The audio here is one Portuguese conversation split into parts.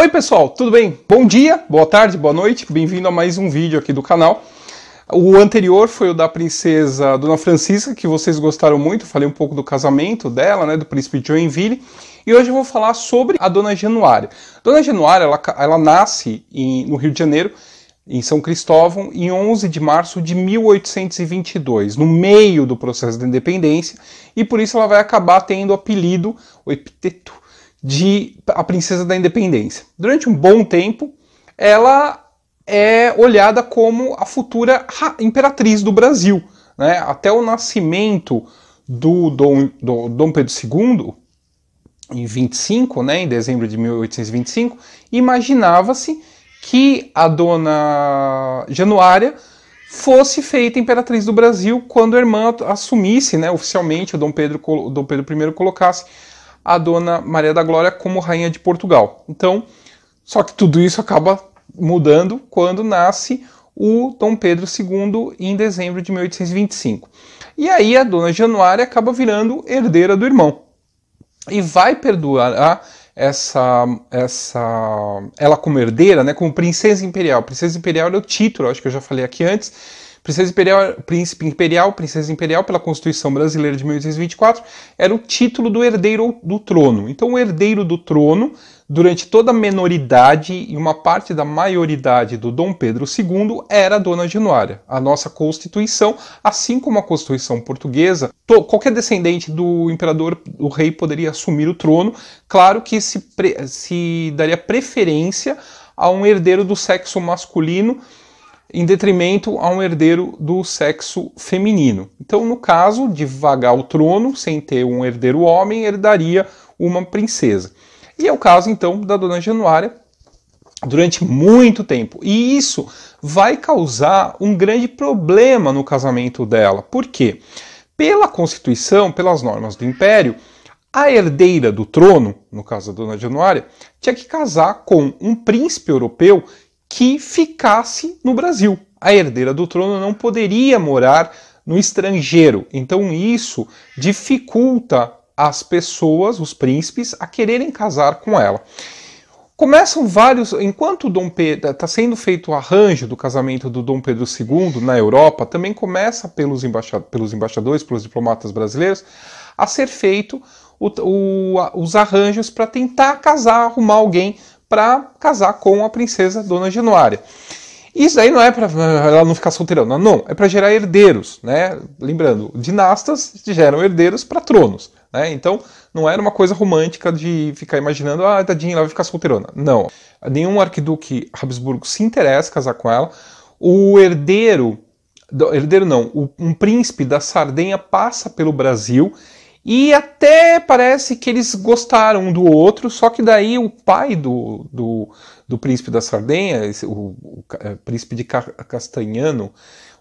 Oi pessoal, tudo bem? Bom dia, boa tarde, boa noite, bem-vindo a mais um vídeo aqui do canal. O anterior foi o da princesa Dona Francisca, que vocês gostaram muito, falei um pouco do casamento dela, né, do príncipe Joinville, e hoje eu vou falar sobre a Dona Januária. Dona Januária, ela, ela nasce em, no Rio de Janeiro, em São Cristóvão, em 11 de março de 1822, no meio do processo da independência, e por isso ela vai acabar tendo o apelido, o epiteto, de A Princesa da Independência. Durante um bom tempo, ela é olhada como a futura imperatriz do Brasil. Né? Até o nascimento do Dom, do Dom Pedro II, em 25, né, em dezembro de 1825, imaginava-se que a dona Januária fosse feita imperatriz do Brasil quando a irmã assumisse, né, oficialmente, o Dom Pedro, o Dom Pedro I colocasse a Dona Maria da Glória como rainha de Portugal. Então, só que tudo isso acaba mudando quando nasce o Dom Pedro II em dezembro de 1825. E aí a Dona Januária acaba virando herdeira do irmão e vai perdoar essa essa ela como herdeira, né, como princesa imperial. Princesa imperial é o título, acho que eu já falei aqui antes Princesa Imperial, Príncipe Imperial, Princesa Imperial, pela Constituição Brasileira de 1824, era o título do herdeiro do trono. Então, o herdeiro do trono, durante toda a menoridade e uma parte da maioridade do Dom Pedro II, era a Dona Januária. A nossa Constituição, assim como a Constituição portuguesa, qualquer descendente do imperador, o rei, poderia assumir o trono. Claro que se, se daria preferência a um herdeiro do sexo masculino em detrimento a um herdeiro do sexo feminino. Então, no caso de vagar o trono sem ter um herdeiro homem, herdaria uma princesa. E é o caso então da dona Januária durante muito tempo. E isso vai causar um grande problema no casamento dela. Por quê? Pela Constituição, pelas normas do Império, a herdeira do trono, no caso da dona Januária, tinha que casar com um príncipe europeu que ficasse no Brasil. A herdeira do trono não poderia morar no estrangeiro. Então isso dificulta as pessoas, os príncipes, a quererem casar com ela. Começam vários, enquanto Dom Pedro está sendo feito o arranjo do casamento do Dom Pedro II na Europa, também começa pelos, pelos embaixadores, pelos diplomatas brasileiros, a ser feito o, o, a, os arranjos para tentar casar, arrumar alguém para casar com a princesa Dona Januária. Isso aí não é para ela não ficar solteirona, não. É para gerar herdeiros, né? Lembrando, dinastas geram herdeiros para tronos, né? Então, não era uma coisa romântica de ficar imaginando, ah, tadinha, ela vai ficar solteirona. Não. Nenhum arquiduque Habsburgo se interessa em casar com ela. O herdeiro, herdeiro não, um príncipe da Sardenha passa pelo Brasil e até parece que eles gostaram um do outro, só que daí o pai do, do, do príncipe da Sardenha, o, o, o é, príncipe de Castanhano,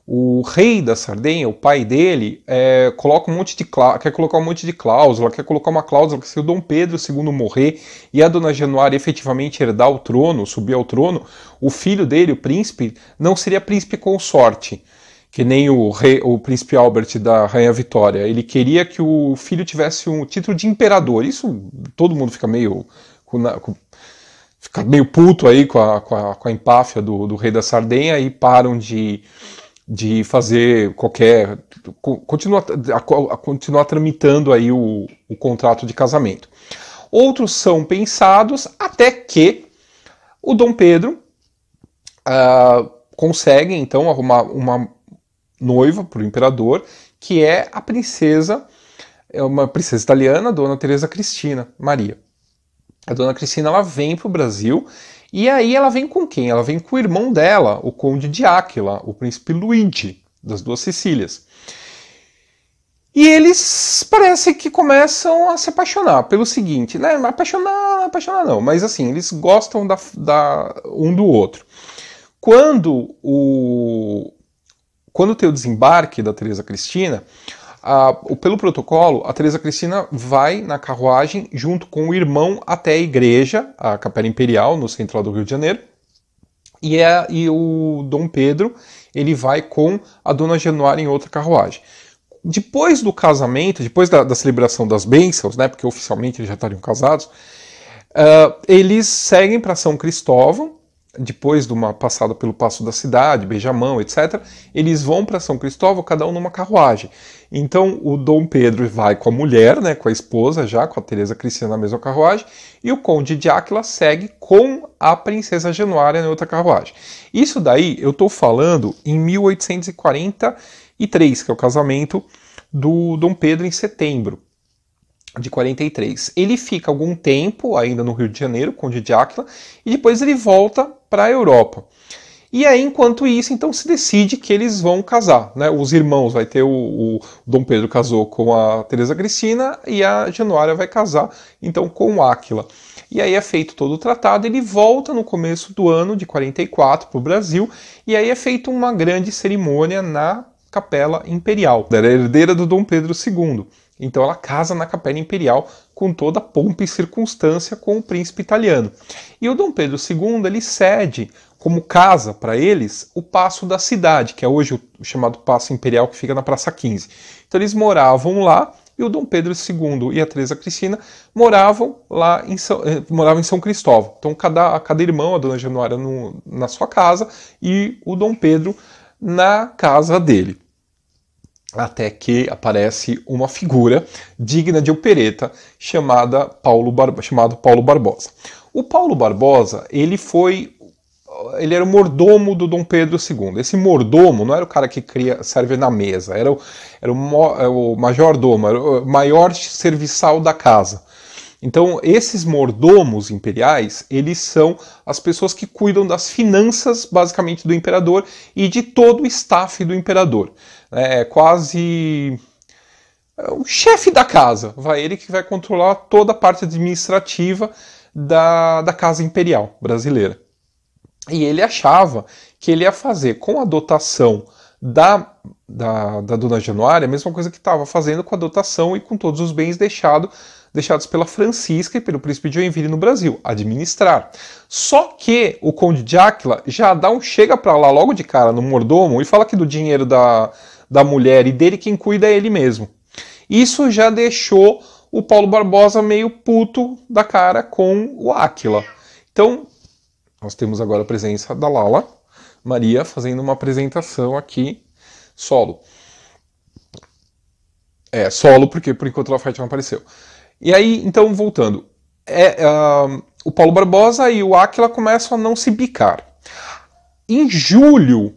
o rei da Sardenha, o pai dele, é, coloca um monte de quer colocar um monte de cláusula, quer colocar uma cláusula que se o Dom Pedro II morrer e a Dona Januária efetivamente herdar o trono, subir ao trono, o filho dele, o príncipe, não seria príncipe consorte. sorte que nem o, rei, o príncipe Albert da Rainha Vitória. Ele queria que o filho tivesse um título de imperador. Isso todo mundo fica meio. Com, com, fica meio puto aí com a, com a, com a empáfia do, do rei da Sardenha e param de, de fazer qualquer. Continua, continuar tramitando aí o, o contrato de casamento. Outros são pensados até que o Dom Pedro. Uh, consegue então arrumar uma noiva para o imperador, que é a princesa, é uma princesa italiana, Dona Teresa Cristina Maria. A Dona Cristina ela vem para o Brasil e aí ela vem com quem? Ela vem com o irmão dela, o Conde de Áquila, o príncipe Luigi das duas Sicílias. E eles parece que começam a se apaixonar pelo seguinte, né? Apaixonar, apaixonar não, mas assim, eles gostam da, da um do outro. Quando o, quando tem o desembarque da Teresa Cristina, a, pelo protocolo, a Teresa Cristina vai na carruagem junto com o irmão até a igreja, a Capela Imperial, no central do Rio de Janeiro. E, é, e o Dom Pedro ele vai com a Dona Januária em outra carruagem. Depois do casamento, depois da, da celebração das bênçãos, né, porque oficialmente eles já estariam casados, uh, eles seguem para São Cristóvão depois de uma passada pelo Passo da Cidade, Beijamão, etc., eles vão para São Cristóvão, cada um numa carruagem. Então o Dom Pedro vai com a mulher, né, com a esposa já, com a Teresa Cristina na mesma carruagem, e o Conde de Áquila segue com a Princesa Genuária na outra carruagem. Isso daí eu estou falando em 1843, que é o casamento do Dom Pedro em setembro de 43. Ele fica algum tempo ainda no Rio de Janeiro com o Didi Áquila e depois ele volta para a Europa. E aí, enquanto isso, então se decide que eles vão casar, né? Os irmãos vai ter o, o Dom Pedro casou com a Teresa Cristina e a Januária vai casar então com o Áquila. E aí é feito todo o tratado, ele volta no começo do ano de 44 para o Brasil, e aí é feita uma grande cerimônia na Capela Imperial. Ela era herdeira do Dom Pedro II. Então ela casa na Capela Imperial com toda a pompa e circunstância com o príncipe italiano. E o Dom Pedro II ele cede como casa para eles o Passo da Cidade, que é hoje o chamado Passo Imperial que fica na Praça 15. Então eles moravam lá e o Dom Pedro II e a Teresa Cristina moravam lá em São, eh, moravam em São Cristóvão. Então cada, cada irmão, a Dona Januária no, na sua casa e o Dom Pedro na casa dele. Até que aparece uma figura digna de opereta chamada Paulo chamado Paulo Barbosa. O Paulo Barbosa, ele foi ele era o mordomo do Dom Pedro II. Esse mordomo não era o cara que cria, serve na mesa, era o, era o, é o domo era o maior serviçal da casa. Então, esses mordomos imperiais, eles são as pessoas que cuidam das finanças, basicamente, do imperador e de todo o staff do imperador. É quase é, o chefe da casa, vai ele que vai controlar toda a parte administrativa da, da casa imperial brasileira. E ele achava que ele ia fazer com a dotação da, da, da dona Januária, a mesma coisa que estava fazendo com a dotação e com todos os bens deixado, deixados pela Francisca e pelo príncipe de Joinville no Brasil, administrar. Só que o conde de Áquila já dá um chega para lá logo de cara no mordomo e fala que do dinheiro da, da mulher e dele quem cuida é ele mesmo. Isso já deixou o Paulo Barbosa meio puto da cara com o Áquila. Então, nós temos agora a presença da Lala Maria fazendo uma apresentação aqui solo. É, solo, porque por enquanto ela Fight não apareceu. E aí, então, voltando. É, uh, o Paulo Barbosa e o Aquila começam a não se bicar. Em julho,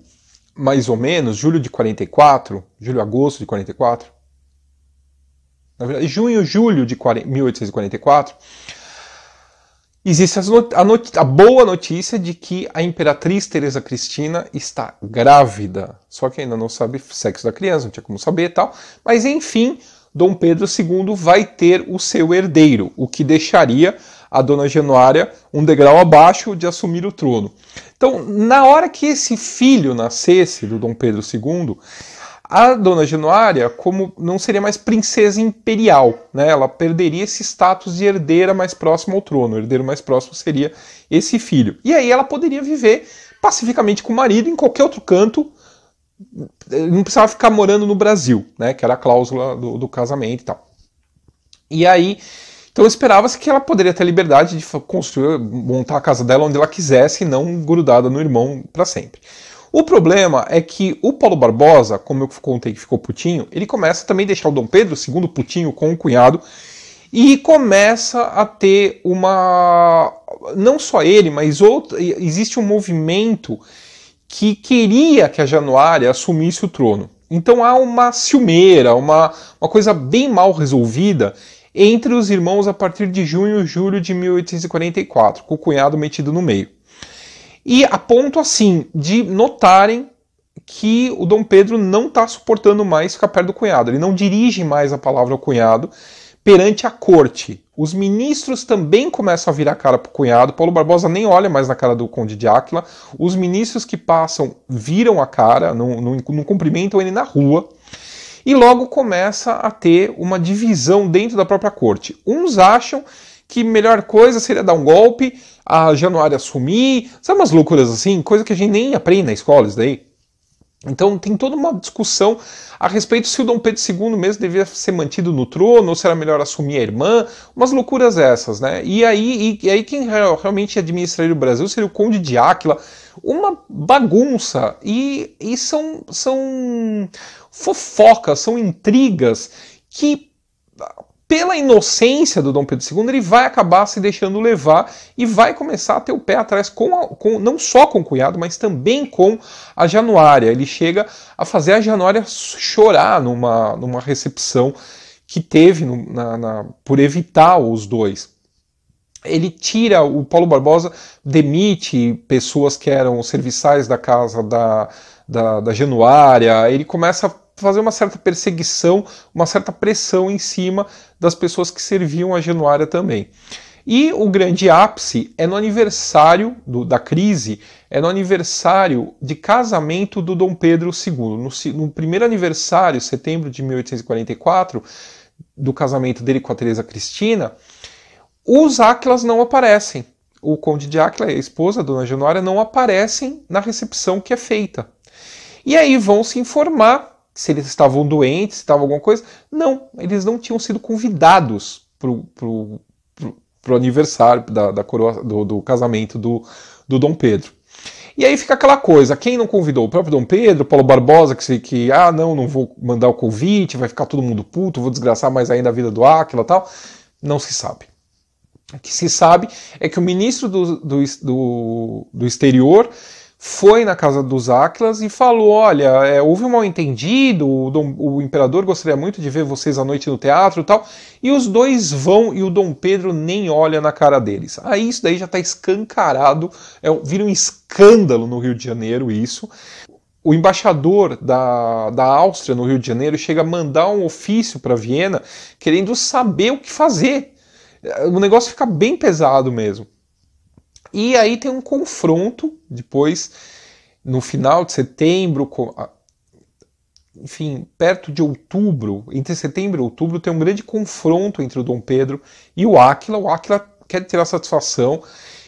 mais ou menos, julho de 44, julho, agosto de 44, na verdade, junho, julho de 40, 1844, existe a, a, boa notícia de que a imperatriz Teresa Cristina está grávida. Só que ainda não sabe sexo da criança, não tinha como saber e tal. Mas enfim, Dom Pedro II vai ter o seu herdeiro, o que deixaria a dona Genuária um degrau abaixo de assumir o trono. Então, na hora que esse filho nascesse do Dom Pedro II, a dona Januária, como não seria mais princesa imperial, né? Ela perderia esse status de herdeira mais próxima ao trono. O herdeiro mais próximo seria esse filho. E aí ela poderia viver pacificamente com o marido em qualquer outro canto, não precisava ficar morando no Brasil, né? Que era a cláusula do, do casamento e tal. E aí, então esperava-se que ela poderia ter liberdade de construir, montar a casa dela onde ela quisesse, e não grudada no irmão para sempre. O problema é que o Paulo Barbosa, como eu contei que ficou putinho, ele começa também a deixar o Dom Pedro II putinho com o cunhado e começa a ter uma. Não só ele, mas outro. Existe um movimento que queria que a Januária assumisse o trono. Então há uma ciumeira, uma, uma coisa bem mal resolvida entre os irmãos a partir de junho e julho de 1844, com o cunhado metido no meio. E a ponto assim de notarem que o Dom Pedro não está suportando mais ficar perto do cunhado. Ele não dirige mais a palavra ao cunhado perante a corte. Os ministros também começam a virar a cara para o cunhado. Paulo Barbosa nem olha mais na cara do Conde de Áquila. Os ministros que passam viram a cara, não, cumprimentam ele na rua. E logo começa a ter uma divisão dentro da própria corte. Uns acham que melhor coisa seria dar um golpe a Januária assumir, sabe umas loucuras assim, coisa que a gente nem aprende na escola, isso daí. Então tem toda uma discussão a respeito se o Dom Pedro II mesmo devia ser mantido no trono, ou se era melhor assumir a irmã, umas loucuras essas, né? E aí, e, e aí quem realmente administraria o Brasil seria o Conde de Áquila, uma bagunça, e, e são, são fofocas, são intrigas que pela inocência do Dom Pedro II, ele vai acabar se deixando levar e vai começar a ter o pé atrás, com, a, com não só com o cunhado, mas também com a Januária. Ele chega a fazer a Januária chorar numa, numa recepção que teve no, na, na, por evitar os dois. Ele tira, o Paulo Barbosa demite pessoas que eram serviçais da casa da, da, da Januária, ele começa fazer uma certa perseguição, uma certa pressão em cima das pessoas que serviam a Januária também. E o grande ápice é no aniversário do, da crise, é no aniversário de casamento do Dom Pedro II. No, no primeiro aniversário, setembro de 1844, do casamento dele com a Teresa Cristina, os Áquilas não aparecem. O Conde de Áquila e a esposa, a Dona Januária, não aparecem na recepção que é feita. E aí vão se informar se eles estavam doentes, se estava alguma coisa. Não, eles não tinham sido convidados para pro, pro, pro aniversário da, da coroa, do, do, casamento do, do Dom Pedro. E aí fica aquela coisa, quem não convidou? O próprio Dom Pedro, Paulo Barbosa, que, se, que ah, não, não vou mandar o convite, vai ficar todo mundo puto, vou desgraçar mais ainda a vida do e tal. Não se sabe. O que se sabe é que o ministro do, do, do, do exterior foi na casa dos Áquilas e falou: Olha, é, houve um mal-entendido, o, Dom, o imperador gostaria muito de ver vocês à noite no teatro e tal. E os dois vão e o Dom Pedro nem olha na cara deles. Aí isso daí já está escancarado, é, vira um escândalo no Rio de Janeiro isso. O embaixador da, da Áustria no Rio de Janeiro chega a mandar um ofício para Viena querendo saber o que fazer. O negócio fica bem pesado mesmo. E aí tem um confronto depois, no final de setembro, com, enfim, perto de outubro, entre setembro e outubro, tem um grande confronto entre o Dom Pedro e o Áquila. O Áquila quer tirar satisfação.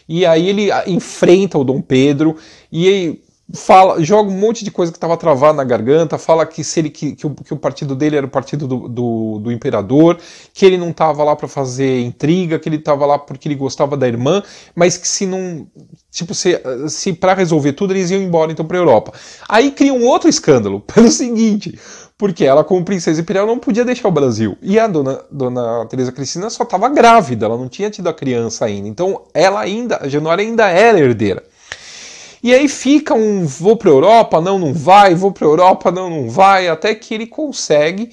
E aí ele ah, enfrenta o Dom Pedro e fala, joga um monte de coisa que estava travada na garganta, fala que se ele que, que, o, que o partido dele era o partido do, do, do imperador, que ele não estava lá para fazer intriga, que ele estava lá porque ele gostava da irmã, mas que se não tipo se, se para resolver tudo eles iam embora então para Europa. Aí cria um outro escândalo pelo seguinte, porque ela, como princesa imperial, não podia deixar o Brasil. E a dona, dona Teresa Cristina só estava grávida, ela não tinha tido a criança ainda. Então, ela ainda, a Januária ainda era herdeira. E aí fica um vou para Europa, não, não vai, vou para Europa, não, não vai, até que ele consegue.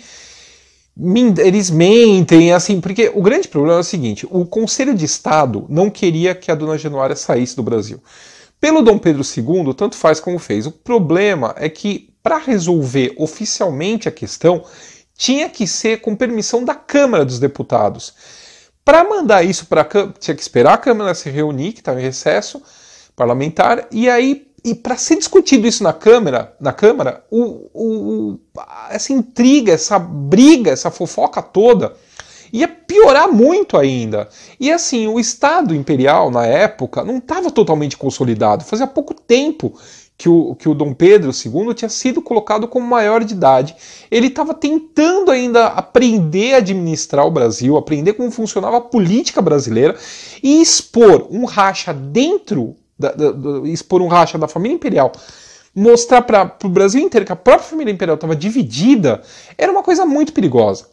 Eles mentem, assim, porque o grande problema é o seguinte: o Conselho de Estado não queria que a dona Januária saísse do Brasil. Pelo Dom Pedro II, tanto faz como fez. O problema é que, para resolver oficialmente a questão, tinha que ser com permissão da Câmara dos Deputados. Para mandar isso para a Câmara, tinha que esperar a Câmara se reunir, que estava em recesso, parlamentar. E aí, e para ser discutido isso na Câmara, na Câmara, o, o, essa intriga, essa briga, essa fofoca toda ia piorar muito ainda. E assim, o Estado Imperial, na época, não estava totalmente consolidado. Fazia pouco tempo que o, que o Dom Pedro II tinha sido colocado como maior de idade. Ele estava tentando ainda aprender a administrar o Brasil, aprender como funcionava a política brasileira e expor um racha dentro da, da, da, expor um racha da família imperial, mostrar para o Brasil inteiro que a própria família imperial estava dividida, era uma coisa muito perigosa.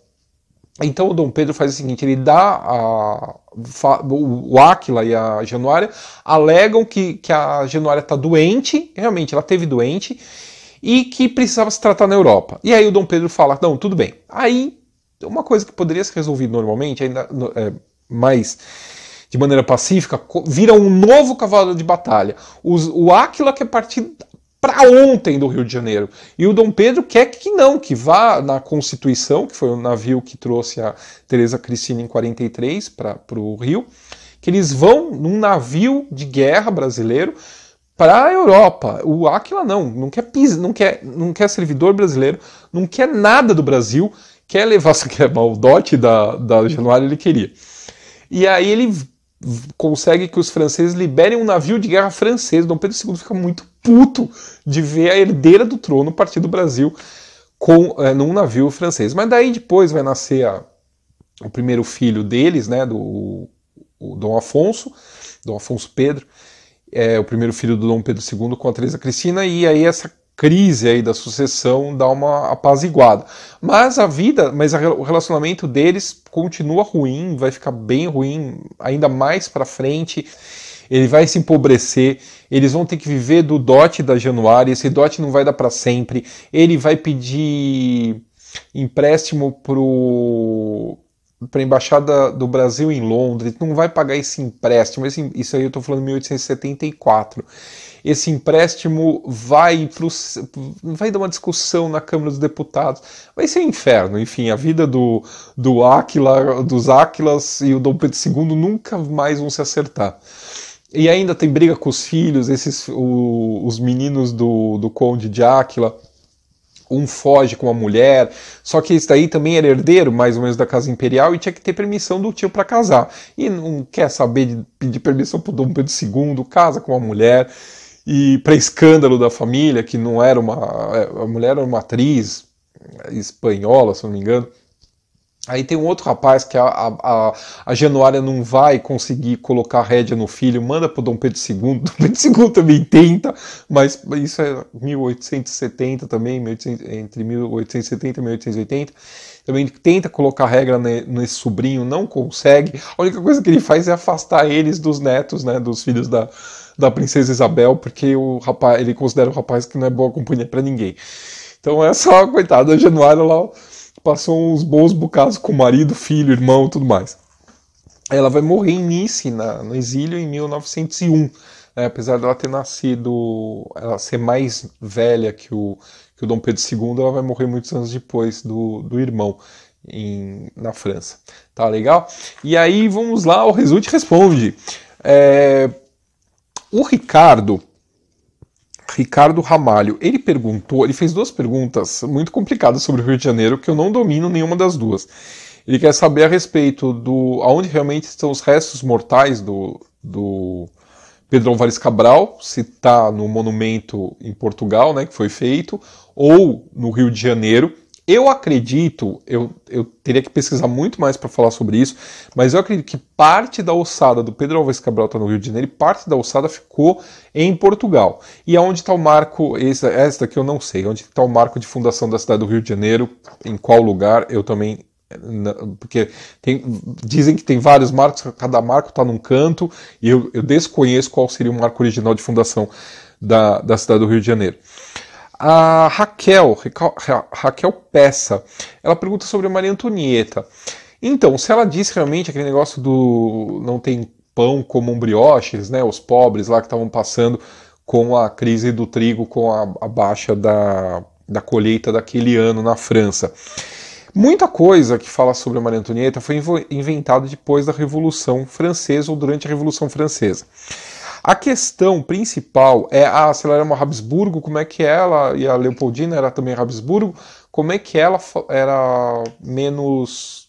Então o Dom Pedro faz o seguinte: ele dá a, o Áquila e a Januária alegam que, que a Januária está doente, realmente ela teve doente, e que precisava se tratar na Europa. E aí o Dom Pedro fala: não, tudo bem. Aí uma coisa que poderia ser resolvida normalmente, ainda é, mais de maneira pacífica, vira um novo cavalo de batalha. Os, o Áquila quer partir para ontem do Rio de Janeiro. E o Dom Pedro quer que não, que vá na Constituição, que foi o navio que trouxe a Teresa Cristina em 43 para o Rio, que eles vão num navio de guerra brasileiro para a Europa. O Áquila não, não quer pisa, não quer, não quer servidor brasileiro, não quer nada do Brasil, quer levar, se quer mal, o dote da, da Januário ele queria. E aí ele consegue que os franceses liberem um navio de guerra francês. Dom Pedro II fica muito puto de ver a herdeira do trono partir do Brasil com é, num navio francês. Mas daí depois vai nascer a, o primeiro filho deles, né, do Dom Afonso, Dom Afonso Pedro, é o primeiro filho do Dom Pedro II com a Teresa Cristina e aí essa crise aí da sucessão dá uma apaziguada. Mas a vida, mas o relacionamento deles continua ruim, vai ficar bem ruim ainda mais para frente. Ele vai se empobrecer, eles vão ter que viver do dote da Januária, esse dote não vai dar para sempre. Ele vai pedir empréstimo pro para embaixada do Brasil em Londres, não vai pagar esse empréstimo. Esse, isso aí eu estou falando em 1874 esse empréstimo vai pro, vai dar uma discussão na Câmara dos Deputados. Vai ser um inferno. Enfim, a vida do, do dos Aquilas e o Dom Pedro II nunca mais vão se acertar. E ainda tem briga com os filhos, esses o, os meninos do, do Conde de Áquila um foge com a mulher, só que esse daí também era herdeiro, mais ou menos, da casa imperial e tinha que ter permissão do tio para casar. E não quer saber de pedir permissão pro Dom Pedro II, casa com a mulher e para escândalo da família, que não era uma. É, a mulher era uma atriz é, espanhola, se não me engano. Aí tem um outro rapaz que a, a, a, Januária não vai conseguir colocar rédea no filho, manda para Dom Pedro II. Dom Pedro II também tenta, mas isso é 1870 também, 1800, entre 1870 e 1880. Também tenta colocar regra nesse sobrinho, não consegue. A única coisa que ele faz é afastar eles dos netos, né, dos filhos da, da princesa Isabel, porque o rapaz, ele considera o rapaz que não é boa companhia para ninguém. Então é só, coitada, a Januária lá passou uns bons bocados com o marido, filho, irmão, tudo mais. Ela vai morrer em Nice, na, no exílio, em 1901. Né? Apesar dela ter nascido, ela ser mais velha que o, que o Dom Pedro II, ela vai morrer muitos anos depois do, do irmão. Em, na França. Tá legal? E aí vamos lá, o Result responde. É, o Ricardo, Ricardo Ramalho, ele perguntou, ele fez duas perguntas muito complicadas sobre o Rio de Janeiro, que eu não domino nenhuma das duas. Ele quer saber a respeito do aonde realmente estão os restos mortais do, do Pedro Álvares Cabral, se está no monumento em Portugal, né, que foi feito, ou no Rio de Janeiro, eu acredito, eu, eu teria que pesquisar muito mais para falar sobre isso, mas eu acredito que parte da ossada do Pedro Alves Cabral está no Rio de Janeiro e parte da ossada ficou em Portugal. E aonde está o marco, essa, essa daqui eu não sei, onde está o marco de fundação da cidade do Rio de Janeiro, em qual lugar, eu também porque tem, dizem que tem vários marcos, cada marco está num canto, e eu, eu, desconheço qual seria o marco original de fundação da, da cidade do Rio de Janeiro. A Raquel, Raquel Peça, ela pergunta sobre a Maria Antonieta. Então, se ela disse realmente aquele negócio do não tem pão como um brioches, né, os pobres lá que estavam passando com a crise do trigo, com a, a baixa da, da colheita daquele ano na França. Muita coisa que fala sobre a Maria Antonieta foi inventada depois da Revolução Francesa ou durante a Revolução Francesa. A questão principal é a ah, se ela era uma Habsburgo, como é que ela, e a Leopoldina era também Habsburgo, como é que ela era menos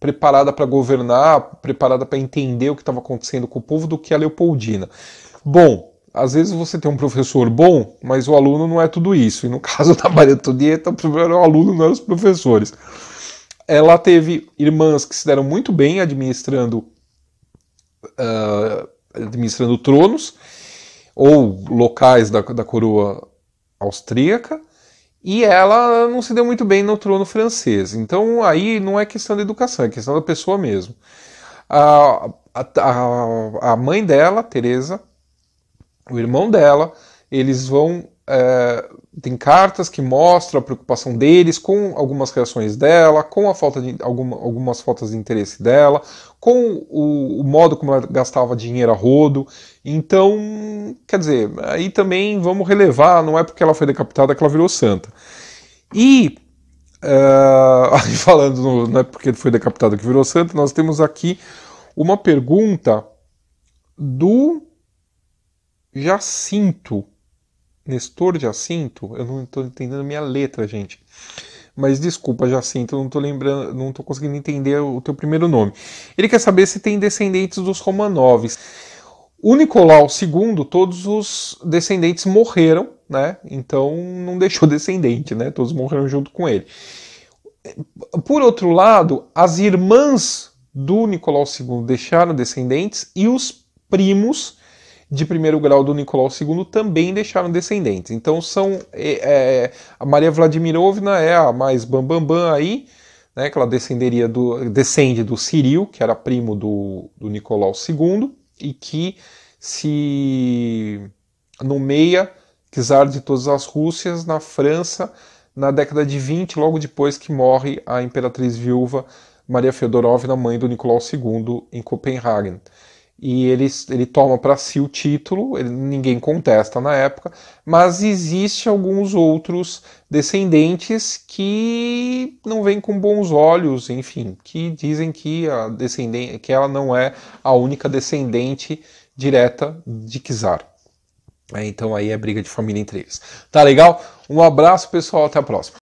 preparada para governar, preparada para entender o que estava acontecendo com o povo do que a Leopoldina. Bom, às vezes você tem um professor bom, mas o aluno não é tudo isso. E no caso da Maria Antonieta, o problema era o aluno, não era os professores. Ela teve irmãs que se deram muito bem administrando uh, administrando tronos ou locais da, da coroa austríaca e ela não se deu muito bem no trono francês. Então aí não é questão da educação, é questão da pessoa mesmo. A, a, a mãe dela, Teresa, o irmão dela, eles vão é, tem cartas que mostram a preocupação deles com algumas reações dela, com a falta de alguma, algumas faltas de interesse dela, com o, o, modo como ela gastava dinheiro a rodo. Então, quer dizer, aí também vamos relevar, não é porque ela foi decapitada que ela virou santa. E é, falando, no, não é porque foi decapitada que virou santa, nós temos aqui uma pergunta do Jacinto Nestor Jacinto, eu não estou entendendo minha letra, gente. Mas desculpa, Jacinto, eu não estou lembrando, não estou conseguindo entender o teu primeiro nome. Ele quer saber se tem descendentes dos Romanovs. O Nicolau II, todos os descendentes morreram, né? Então não deixou descendente, né? Todos morreram junto com ele. Por outro lado, as irmãs do Nicolau II deixaram descendentes e os primos de primeiro grau do Nicolau II também deixaram descendentes. Então são é, é, a Maria Vladimirovna é a mais bambambam bam, bam aí, né, que ela descenderia do, descende do Ciril, que era primo do, do Nicolau II, e que se nomeia czar de todas as Rússias na França na década de 20, logo depois que morre a imperatriz viúva Maria Feodorovna, mãe do Nicolau II, em Copenhague e ele, ele toma para si o título, ele, ninguém contesta na época, mas existe alguns outros descendentes que não vêm com bons olhos, enfim, que dizem que, a descendente, que ela não é a única descendente direta de Kizar. É, então aí é briga de família entre eles. Tá legal? Um abraço pessoal, até a próxima.